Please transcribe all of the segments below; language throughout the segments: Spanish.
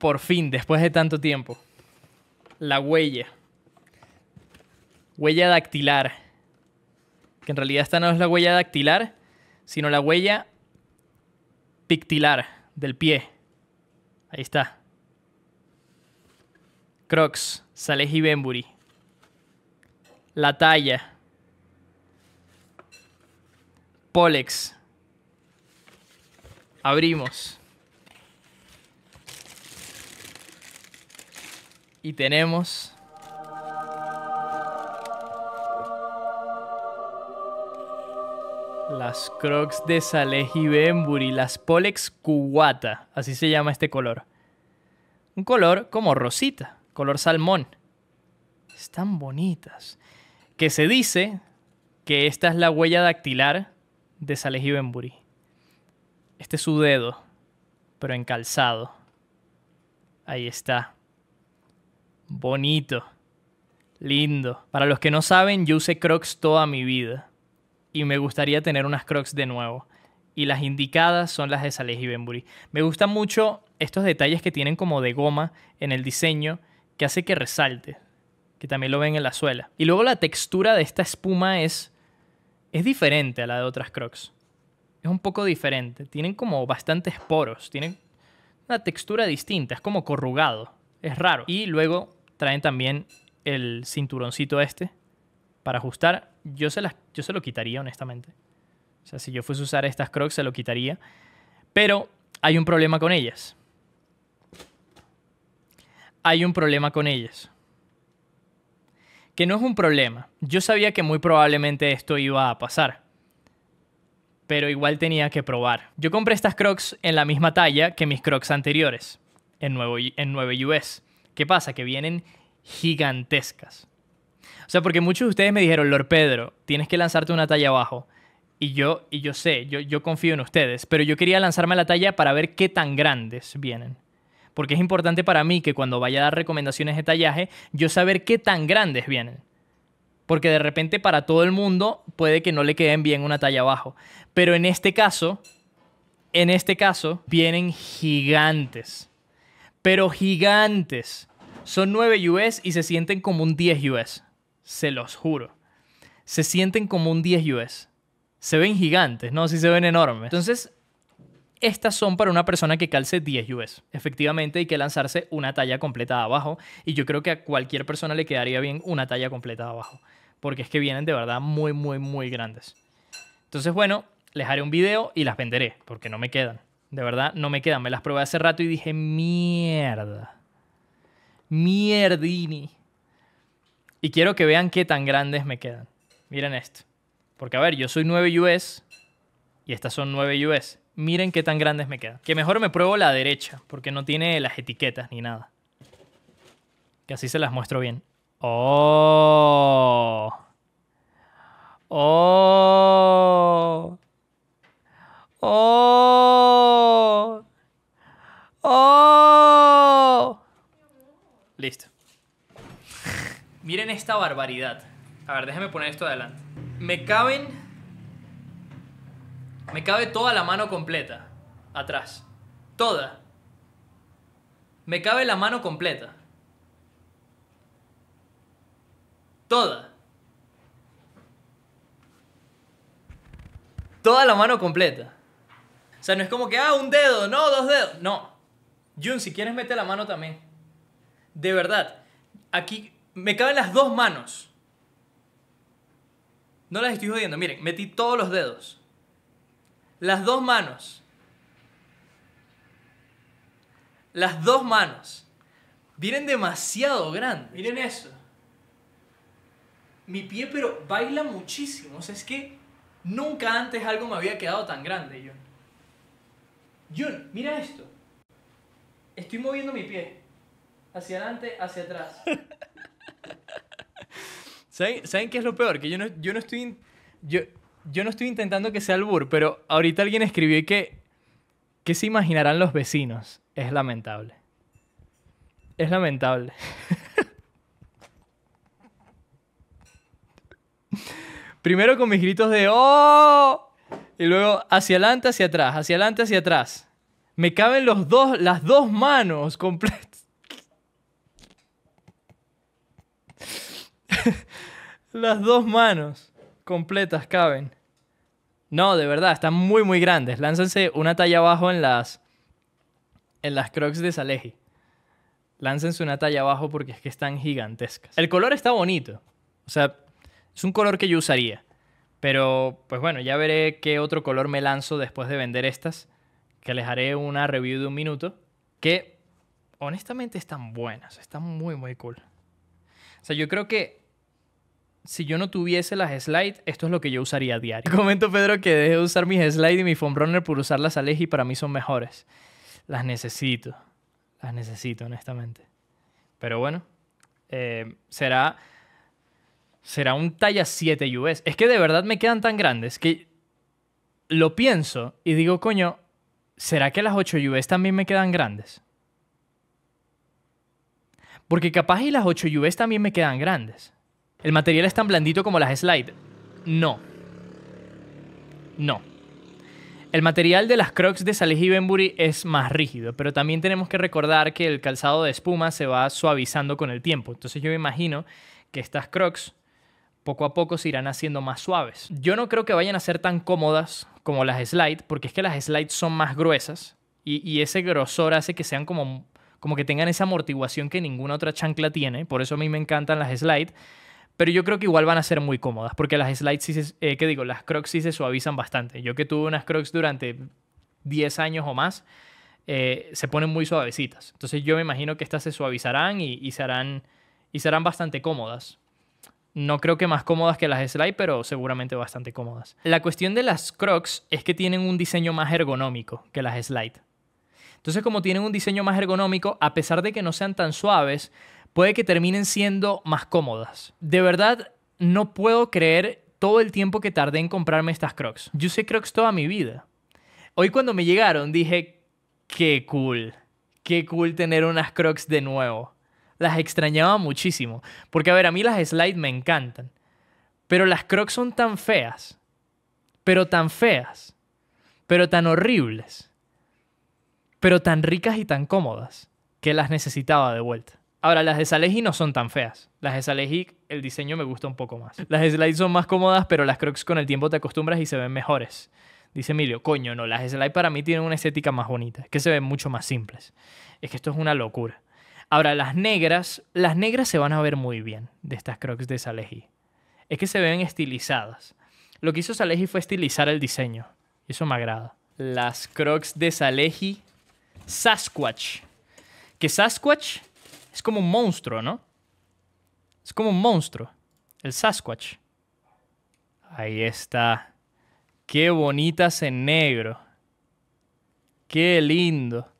por fin, después de tanto tiempo, la huella. Huella dactilar. Que en realidad esta no es la huella dactilar, sino la huella pictilar del pie. Ahí está. Crocs, Saleh y La talla. Polex. Abrimos. Y tenemos... Las Crocs de Saleh y Benbury, las Polex Kuwata, así se llama este color. Un color como rosita, color salmón. Están bonitas. Que se dice que esta es la huella dactilar de Saleh y Benbury. Este es su dedo, pero encalzado. Ahí está. Bonito. Lindo. Para los que no saben, yo usé Crocs toda mi vida. Y me gustaría tener unas Crocs de nuevo. Y las indicadas son las de Saleh y Benbury. Me gustan mucho estos detalles que tienen como de goma en el diseño que hace que resalte. Que también lo ven en la suela. Y luego la textura de esta espuma es. es diferente a la de otras Crocs. Es un poco diferente. Tienen como bastantes poros. Tienen una textura distinta. Es como corrugado. Es raro. Y luego traen también el cinturoncito este para ajustar. Yo se, las, yo se lo quitaría, honestamente. O sea, si yo fuese a usar estas crocs, se lo quitaría. Pero hay un problema con ellas. Hay un problema con ellas. Que no es un problema. Yo sabía que muy probablemente esto iba a pasar. Pero igual tenía que probar. Yo compré estas crocs en la misma talla que mis crocs anteriores. En, nuevo, en 9 US. ¿Qué pasa? Que vienen gigantescas. O sea, porque muchos de ustedes me dijeron, Lord Pedro, tienes que lanzarte una talla abajo. Y yo, y yo sé, yo, yo confío en ustedes, pero yo quería lanzarme la talla para ver qué tan grandes vienen. Porque es importante para mí que cuando vaya a dar recomendaciones de tallaje, yo saber qué tan grandes vienen. Porque de repente para todo el mundo puede que no le queden bien una talla abajo. Pero en este caso, en este caso, vienen gigantes pero gigantes. Son 9 US y se sienten como un 10 US. Se los juro. Se sienten como un 10 US. Se ven gigantes, ¿no? Sí se ven enormes. Entonces, estas son para una persona que calce 10 US. Efectivamente, hay que lanzarse una talla completa abajo. Y yo creo que a cualquier persona le quedaría bien una talla completa abajo. Porque es que vienen de verdad muy, muy, muy grandes. Entonces, bueno, les haré un video y las venderé, porque no me quedan. De verdad, no me quedan. Me las probé hace rato y dije, mierda. Mierdini. Y quiero que vean qué tan grandes me quedan. Miren esto. Porque, a ver, yo soy 9 US y estas son 9 US. Miren qué tan grandes me quedan. Que mejor me pruebo la derecha, porque no tiene las etiquetas ni nada. Que así se las muestro bien. ¡Oh! Listo. Miren esta barbaridad. A ver, déjame poner esto adelante. Me caben. Me cabe toda la mano completa. Atrás. Toda. Me cabe la mano completa. Toda. Toda la mano completa. O sea, no es como que, ah, un dedo, no, dos dedos. No. Jun, si quieres, mete la mano también de verdad, aquí me caben las dos manos. No las estoy jodiendo, miren, metí todos los dedos. Las dos manos. Las dos manos. Vienen demasiado grandes. Miren eso. Mi pie, pero baila muchísimo. O sea, es que nunca antes algo me había quedado tan grande, John. John, mira esto. Estoy moviendo mi pie. Hacia adelante, hacia atrás. ¿Saben, qué es lo peor? Que yo no, yo no estoy. Yo, no estoy intentando que sea el bur. pero ahorita alguien escribió que. se imaginarán los vecinos? Es lamentable. Es lamentable. Primero con mis gritos de ¡Oh! Y luego hacia adelante, hacia atrás, hacia adelante, hacia atrás. Me caben los dos, las dos manos completas. Las dos manos completas caben. No, de verdad, están muy, muy grandes. Láncense una talla abajo en las, en las crocs de Saleji. Láncense una talla abajo porque es que están gigantescas. El color está bonito. O sea, es un color que yo usaría. Pero, pues bueno, ya veré qué otro color me lanzo después de vender estas. Que les haré una review de un minuto. Que, honestamente, están buenas. Están muy, muy cool. O sea, yo creo que si yo no tuviese las slides, esto es lo que yo usaría a diario. Comento, Pedro, que dejé de usar mis slides y mi foam runner por usar las Alex y para mí son mejores. Las necesito. Las necesito, honestamente. Pero bueno, eh, será. Será un talla 7 US. Es que de verdad me quedan tan grandes que lo pienso y digo, coño, ¿será que las 8 US también me quedan grandes? Porque capaz y las 8 US también me quedan grandes. ¿El material es tan blandito como las Slides? No. No. El material de las Crocs de Sally y es más rígido, pero también tenemos que recordar que el calzado de espuma se va suavizando con el tiempo. Entonces yo me imagino que estas Crocs poco a poco se irán haciendo más suaves. Yo no creo que vayan a ser tan cómodas como las Slides, porque es que las slides son más gruesas y, ese grosor hace que sean como, como que tengan esa amortiguación que ninguna otra chancla tiene. Por eso a mí me encantan las Slides. Pero yo creo que igual van a ser muy cómodas, porque las slides, sí se, eh, digo? Las crocs sí se suavizan bastante. Yo que tuve unas crocs durante 10 años o más, eh, se ponen muy suavecitas. Entonces yo me imagino que estas se suavizarán y, serán, y serán bastante cómodas. No creo que más cómodas que las slide, pero seguramente bastante cómodas. La cuestión de las crocs es que tienen un diseño más ergonómico que las slide. Entonces como tienen un diseño más ergonómico, a pesar de que no sean tan suaves, puede que terminen siendo más cómodas. De verdad, no puedo creer todo el tiempo que tardé en comprarme estas Crocs. Yo usé Crocs toda mi vida. Hoy cuando me llegaron dije, qué cool, qué cool tener unas Crocs de nuevo. Las extrañaba muchísimo, porque a ver, a mí las slides me encantan, pero las Crocs son tan feas, pero tan feas, pero tan horribles, pero tan ricas y tan cómodas, que las necesitaba de vuelta. Ahora, las de Salehi no son tan feas. Las de Salehi, el diseño me gusta un poco más. Las de Slide son más cómodas, pero las Crocs con el tiempo te acostumbras y se ven mejores. Dice Emilio, coño, no, las Slide para mí tienen una estética más bonita, Es que se ven mucho más simples. Es que esto es una locura. Ahora, las negras, las negras se van a ver muy bien de estas Crocs de Salehi. Es que se ven estilizadas. Lo que hizo Salehi fue estilizar el diseño. Eso me agrada. Las Crocs de Salehi Sasquatch. Que Sasquatch es como un monstruo, ¿no? Es como un monstruo. El Sasquatch. Ahí está. Qué bonitas en negro. Qué lindo.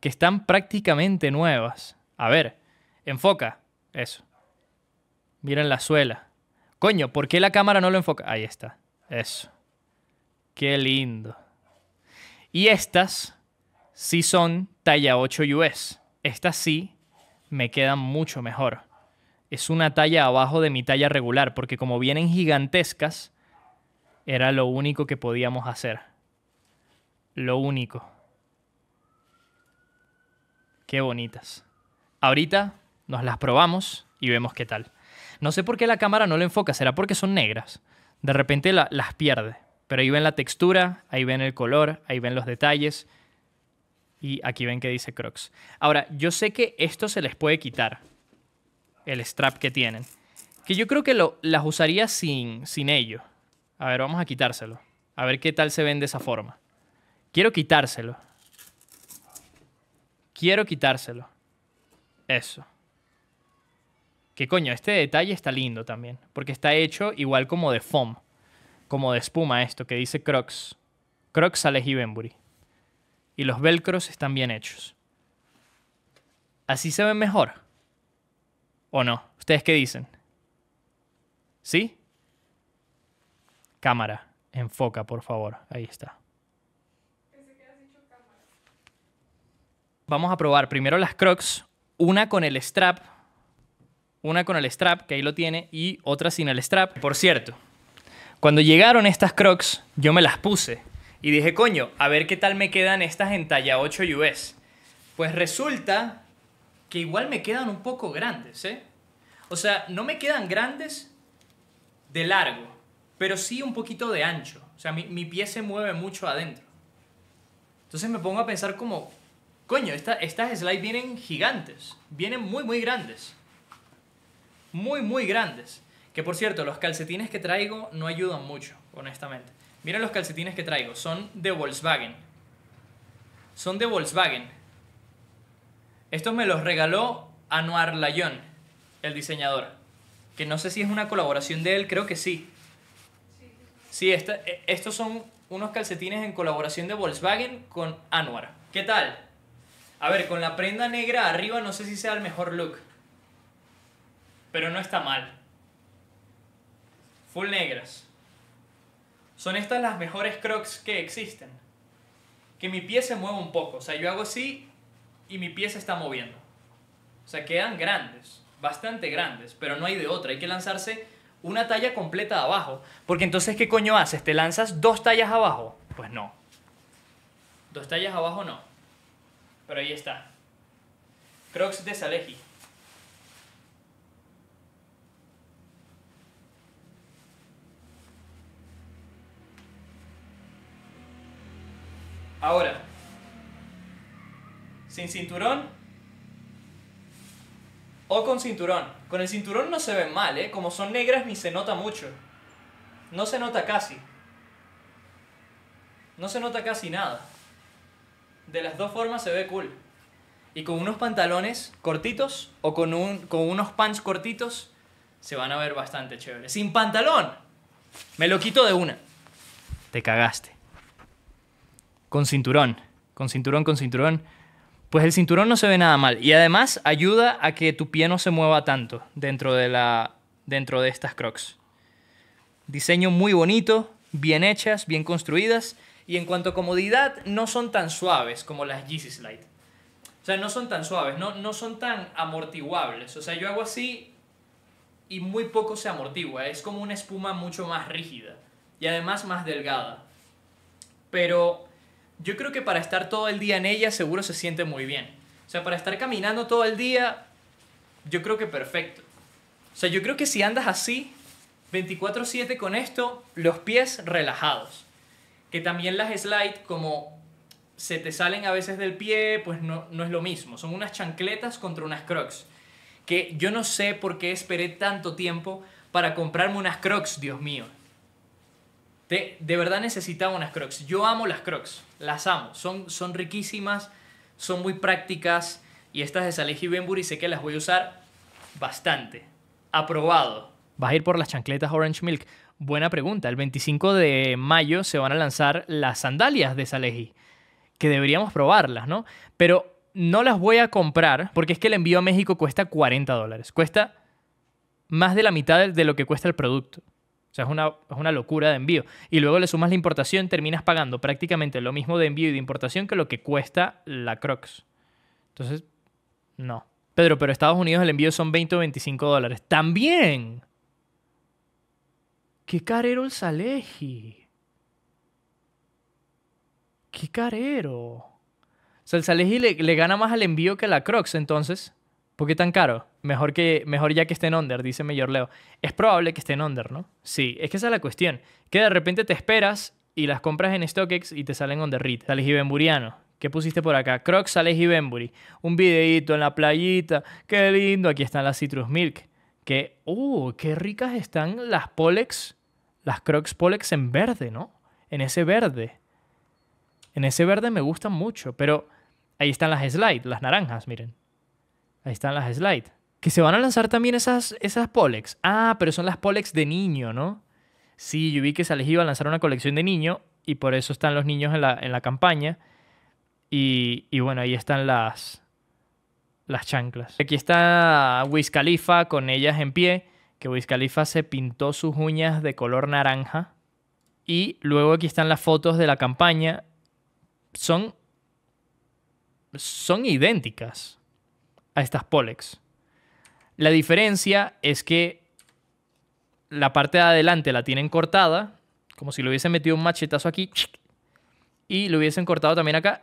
Que están prácticamente nuevas. A ver, enfoca eso. Miren la suela. Coño, ¿por qué la cámara no lo enfoca? Ahí está. Eso. Qué lindo. Y estas sí son talla 8 US. Estas sí me quedan mucho mejor. Es una talla abajo de mi talla regular, porque como vienen gigantescas, era lo único que podíamos hacer. Lo único. Qué bonitas. Ahorita nos las probamos y vemos qué tal. No sé por qué la cámara no lo enfoca, será porque son negras. De repente las pierde. Pero ahí ven la textura, ahí ven el color, ahí ven los detalles. Y aquí ven que dice Crocs. Ahora, yo sé que esto se les puede quitar. El strap que tienen. Que yo creo que lo, las usaría sin, sin ello. A ver, vamos a quitárselo. A ver qué tal se ven de esa forma. Quiero quitárselo. Quiero quitárselo. Eso. Que coño, este detalle está lindo también. Porque está hecho igual como de foam. Como de espuma esto, que dice Crocs. Crocs Alejibenbury y los velcros están bien hechos. ¿Así se ven mejor? ¿O no? ¿Ustedes qué dicen? ¿Sí? Cámara, enfoca, por favor. Ahí está. Vamos a probar primero las crocs, una con el strap, una con el strap, que ahí lo tiene, y otra sin el strap. Por cierto, cuando llegaron estas crocs, yo me las puse y dije, coño, a ver qué tal me quedan estas en talla 8 US. Pues resulta que igual me quedan un poco grandes, ¿eh? O sea, no me quedan grandes de largo, pero sí un poquito de ancho. O sea, mi, pie se mueve mucho adentro. Entonces me pongo a pensar como, coño, estas slides vienen gigantes, vienen muy, muy grandes. Muy, muy grandes. Que por cierto, los calcetines que traigo no ayudan mucho, honestamente. Mira los calcetines que traigo, son de Volkswagen. Son de Volkswagen. Estos me los regaló Anuar Layón, el diseñador. Que no sé si es una colaboración de él, creo que sí. Sí, e, estos son unos calcetines en colaboración de Volkswagen con Anuar. ¿Qué tal? A ver, con la prenda negra arriba no sé si sea el mejor look. Pero no está mal. Full negras. Son estas las mejores crocs que existen. Que mi pie se mueva un poco. O sea, yo hago así y mi pie se está moviendo. O sea, quedan grandes, bastante grandes, pero no hay de otra. Hay que lanzarse una talla completa abajo. Porque entonces, ¿qué coño haces? ¿Te lanzas dos tallas abajo? Pues no. Dos tallas abajo no. Pero ahí está. Crocs de Saleji. Ahora, sin cinturón o con cinturón. Con el cinturón no se ven mal, ¿eh? Como son negras ni se nota mucho. No se nota casi. No se nota casi nada. De las dos formas se ve cool. Y con unos pantalones cortitos o con, un, con unos pants cortitos se van a ver bastante chévere. Sin pantalón. Me lo quito de una. Te cagaste con cinturón, con cinturón, con cinturón, pues el cinturón no se ve nada mal. Y además ayuda a que tu pie no se mueva tanto dentro de, la, dentro de estas crocs. Diseño muy bonito, bien hechas, bien construidas. Y en cuanto a comodidad, no son tan suaves como las Yeezy Slide. O sea, no son tan suaves, no, no son tan amortiguables. O sea, yo hago así y muy poco se amortigua. Es como una espuma mucho más rígida y además más delgada. Pero yo creo que para estar todo el día en ella seguro se siente muy bien. O sea, para estar caminando todo el día, yo creo que perfecto. O sea, yo creo que si andas así, 24/7 con esto, los pies relajados. Que también las slides como se te salen a veces del pie, pues no, no es lo mismo. Son unas chancletas contra unas crocs. Que yo no sé por qué esperé tanto tiempo para comprarme unas crocs, Dios mío de verdad necesitaba unas crocs. Yo amo las crocs, las amo. Son, son riquísimas, son muy prácticas y estas de Saleji y sé que las voy a usar bastante. Aprobado. ¿Vas a ir por las chancletas Orange Milk? Buena pregunta. El 25 de mayo se van a lanzar las sandalias de Salehi, que deberíamos probarlas, ¿no? Pero no las voy a comprar porque es que el envío a México cuesta 40 dólares. Cuesta más de la mitad de lo que cuesta el producto. O sea, es una, locura de envío. Y luego le sumas la importación, terminas pagando prácticamente lo mismo de envío y de importación que lo que cuesta la Crocs. Entonces, no. Pedro, pero Estados Unidos el envío son 20 o 25 dólares. También. ¡Qué carero el Saleji! ¡Qué carero! O sea, el Saleji le, le gana más al envío que a la Crocs, entonces. ¿Por qué tan caro? Mejor, que, mejor ya que en under, dice Mayor Leo. Es probable que esté en under, ¿no? Sí, es que esa es la cuestión. Que de repente te esperas y las compras en StockX y te salen on the read. Sales ¿Qué pusiste por acá? Crocs Sales benbury Un videito en la playita. Qué lindo. Aquí están las Citrus Milk. Que, ¡uh! Qué ricas están las Polex. Las Crocs Polex en verde, ¿no? En ese verde. En ese verde me gustan mucho. Pero ahí están las Slide, las naranjas, miren. Ahí están las Slide. Que se van a lanzar también esas, esas Polex. Ah, pero son las Polex de niño, ¿no? Sí, yo vi que se les iba a lanzar una colección de niño y por eso están los niños en la, campaña. Y, bueno, ahí están las, las chanclas. Aquí está Wiz Khalifa con ellas en pie, que Wiz Khalifa se pintó sus uñas de color naranja. Y luego aquí están las fotos de la campaña. Son, son idénticas a estas Polex. La diferencia es que la parte de adelante la tienen cortada, como si le hubiesen metido un machetazo aquí, y lo hubiesen cortado también acá,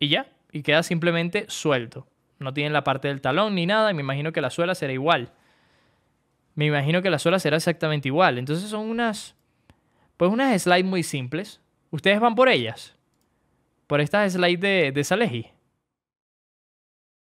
y ya, y queda simplemente suelto. No tienen la parte del talón ni nada, y me imagino que la suela será igual. Me imagino que la suela será exactamente igual. Entonces son unas, pues unas slides muy simples. Ustedes van por ellas, por estas slides de, de